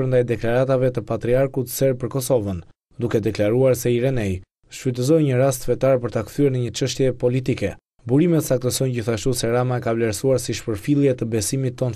përndaj deklaratave të patriarkut serb për Kosovën, duke deklaruar se Irenej shfrytëzoi një rast fetar për ta kthyer në një çështje politike. Burimet saktësojnë gjithashtu se Rama ka vlerësuar si shpërfillje të besimit tonë